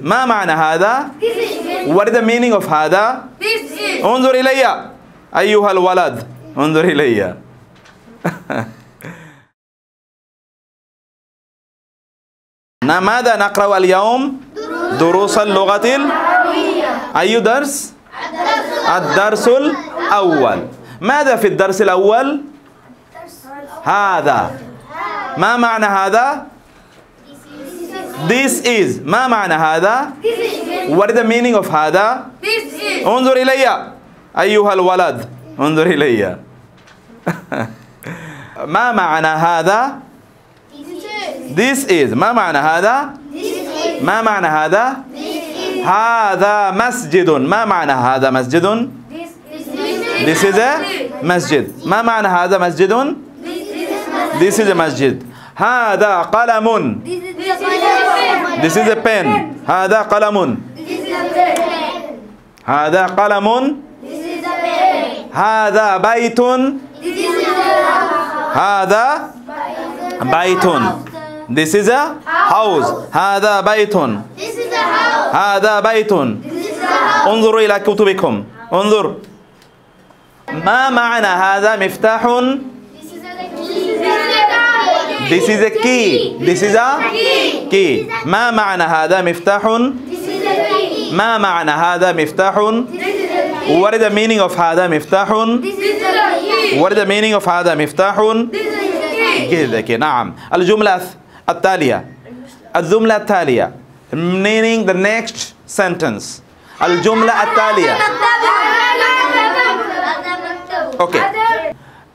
ما معنى هذا what is the meaning of هذا انظر إلي أيها الولد انظر إلي ماذا نقرأ اليوم دروس اللغة أي درس الدرس الأول ماذا في الدرس الأول هذا ما معنى هذا This is ما معنى هذا؟ What is the meaning of هذا؟ انظر إلي أيها الولد انظر إلي ما معنى هذا؟ This is ما معنى هذا؟ ما معنى هذا؟ هذا مسجد ما معنى هذا مسجد؟ This is a مسجد ما معنى هذا مسجد؟ This is a مسجد هذا قلم This is a pen. هذا قلم. This is a pen. هذا قلم. This is a pen. هذا بيت. This is a هذا بيت. This is a house. هذا بيت. This is a house. هذا بيت. انظروا إلى كتبكم. انظر. ما معنى هذا مفتاح This is a key. This is a key. ما معنى هذا مفتاح؟ ما معنى هذا مفتاح؟ What is the meaning of هذا مفتاح؟ What is the meaning of هذا مفتاح؟ كده كده نعم الجملة التالية الجملة التالية meaning the next sentence الجملة التالية اوكي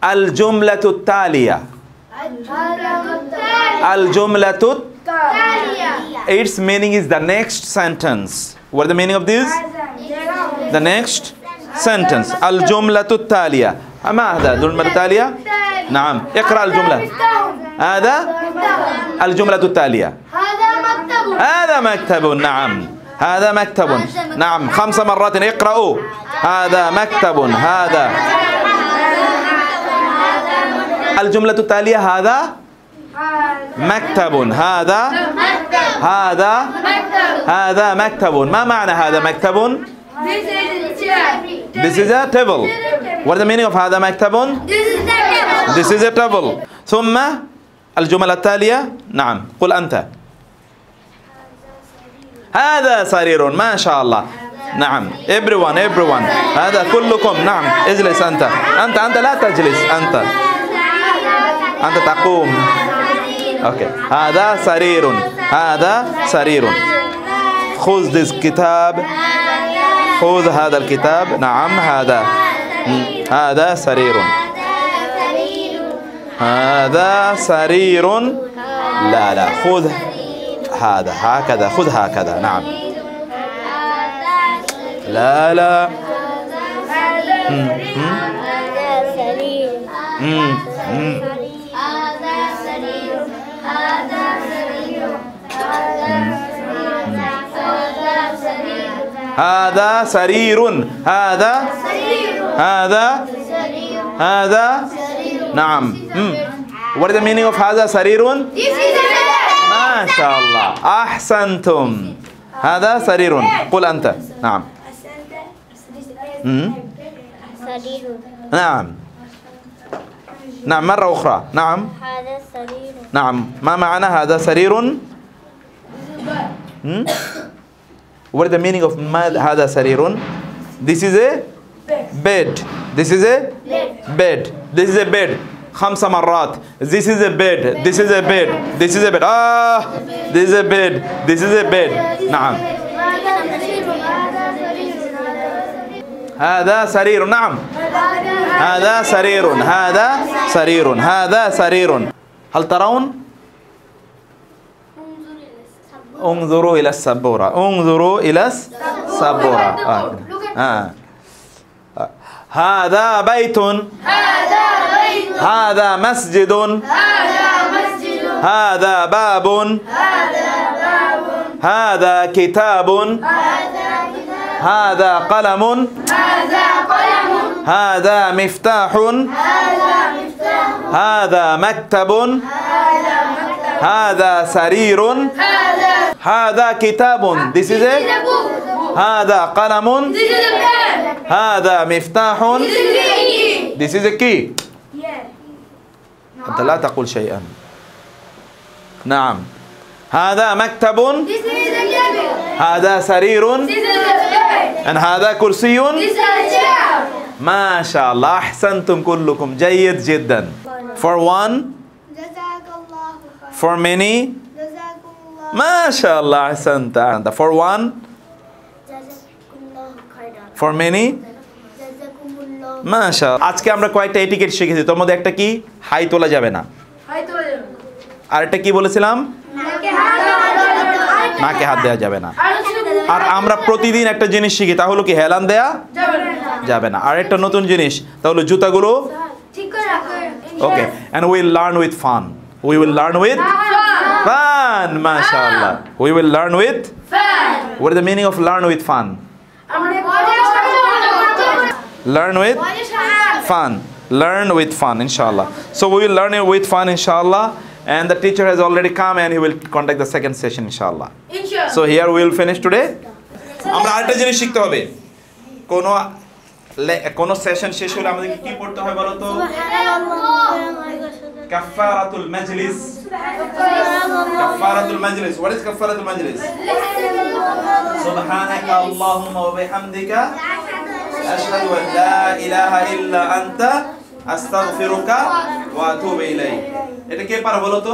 الجملة التالية Al-jumla tut. Its meaning is the next sentence. What is the meaning of this? The next sentence. Al-jumla tut talia. ما هذا؟ جملة التالية؟ نعم اقرأ الجملة هذا الجملة التالية هذا مكتب نعم هذا مكتب نعم خمس مرات اقرأوا هذا مكتب هذا الجملة التالية هذا مكتب هذا هذا هذا مكتب ما معنى هذا مكتب This is a table What is the meaning of هذا مكتب This is a table ثم الجملة التالية نعم قل أنت هذا سرير ما شاء الله نعم everyone everyone هذا كلكم نعم اجلس أنت أنت أنت لا تجلس أنت أنت تقوم أوكي هذا سرير هذا سرير خذ this كتاب خذ هذا الكتاب نعم هذا هذا سرير هذا سرير لا لا خذ هذا هكذا خذ هكذا نعم لا لا هذا سرير هذا سرير هذا سرير هذا هذا هذا نعم What is the meaning of هذا سرير ما شاء الله أحسنتم هذا سرير قل أنت نعم سرير نعم نعم مرة أخرى نعم هذا سرير نعم ما معنى هذا سرير What is the meaning of هذا Sarirun? This is a bed. This is a bed. This is a bed. خمس مرات. This is a bed. This is a bed. This is a bed. Ah, this is a bed. This is a bed. نعم. هذا سرير نعم. هذا سرير هذا سرير هذا سرير هل ترون انظروا إلى السبورة انظروا إلى السبورة آه. آه. آه. هذا بيت هذا بيت هذا مسجد هذا مسجد هذا باب هذا باب هذا كتاب هذا قلم هذا قلم هذا مفتاح هذا مفتاح هذا مكتب هذا مكتب هذا سرير هذا هذا كتاب This is a هذا قلم هذا مفتاح This is a key أنت لا تقول شيئا نعم هذا مكتب هذا سرير أن هذا كرسي ما شاء الله أحسنتم كلكم جيد جدا for one for many MashaAllah, Ahsanta. For one? For many? MashaAllah. আজকে আমরা কয়েকটা এটিকেট শিখেছি তোর মধ্যে একটা কি হাই তোলা যাবে না আর একটা কি বলেছিলাম মাকে হাত দেওয়া যাবে না আর আমরা প্রতিদিন একটা জিনিস শিখি তাহলে কি হেলান দেয়া যাবে না আর একটা নতুন জিনিস তাহলে জুতাগুলো okay and will learn with fun we will learn with fun, mashallah. Ah. We will learn with? Fun. What is the meaning of learn with fun? Learn with? Fun. Learn with fun, inshallah. So we will learn it with fun, inshallah. And the teacher has already come and he will conduct the second session, inshallah. So here we will finish today. আমরা আরেকটা জিনিস শিখতে হবে কোনো কোন সেশন শেষ হলে আমাদেরকে কি পড়তে হয় বলো তো কাফারাতুল মাজলিস কাফারাতুল মাজলিস হোয়াট ইজ কাফারাতুল মাজলিস সুবহানাকা আল্লাহুম্মা ওয়া বিহামদিকা আশহাদু আন লা ইলাহা ইল্লা আনতা আস্তাগফিরুকা ওয়া আতুবু ইলাইক এটা কে পারো বলো তো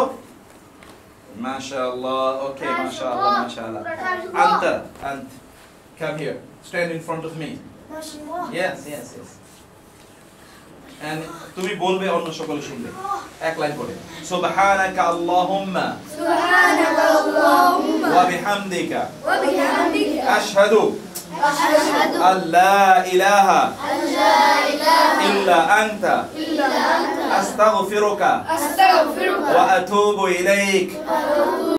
মাশাআল্লাহ ওকে মাশাআল্লাহ মাশাআল্লাহ আনতা আন্ত come here stand in front of me yes yes yes and তুমি বলবে অন্য সকলে শুনবে এক লাইন করে সুবহানাকা আল্লাহুম্মা সুবহানাকা আল্লাহুম্মা ওয়া বিহামদিকা ওয়া বিহামদিকা আশহাদু আশহাদু আল্লা ইলাহা আল্লা ইলাহা ইল্লা আনতা ইল্লা আনতা আস্তাগফিরুকা আস্তাগফিরুকা ওয়া আতুবু ইলাইক